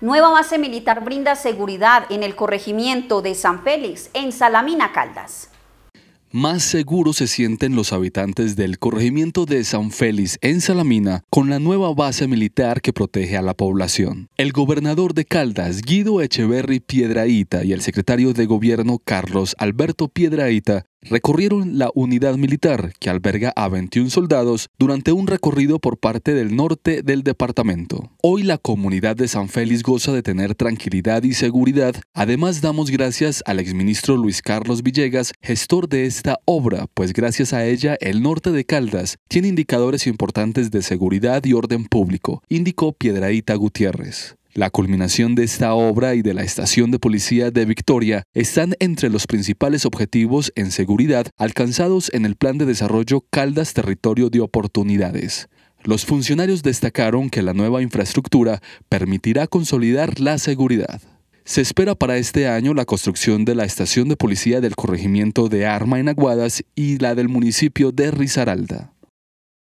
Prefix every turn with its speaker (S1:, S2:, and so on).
S1: Nueva base militar brinda seguridad en el corregimiento de San Félix, en Salamina, Caldas. Más seguros se sienten los habitantes del corregimiento de San Félix en Salamina con la nueva base militar que protege a la población. El gobernador de Caldas, Guido Echeverry Piedraíta, y el secretario de gobierno, Carlos Alberto Piedraíta, recorrieron la unidad militar que alberga a 21 soldados durante un recorrido por parte del norte del departamento. Hoy la comunidad de San Félix goza de tener tranquilidad y seguridad. Además damos gracias al exministro Luis Carlos Villegas, gestor de esta obra, pues gracias a ella el norte de Caldas tiene indicadores importantes de seguridad y orden público, indicó Piedraíta Gutiérrez. La culminación de esta obra y de la estación de policía de Victoria están entre los principales objetivos en seguridad alcanzados en el Plan de Desarrollo Caldas Territorio de Oportunidades. Los funcionarios destacaron que la nueva infraestructura permitirá consolidar la seguridad. Se espera para este año la construcción de la estación de policía del corregimiento de Arma en Aguadas y la del municipio de Risaralda.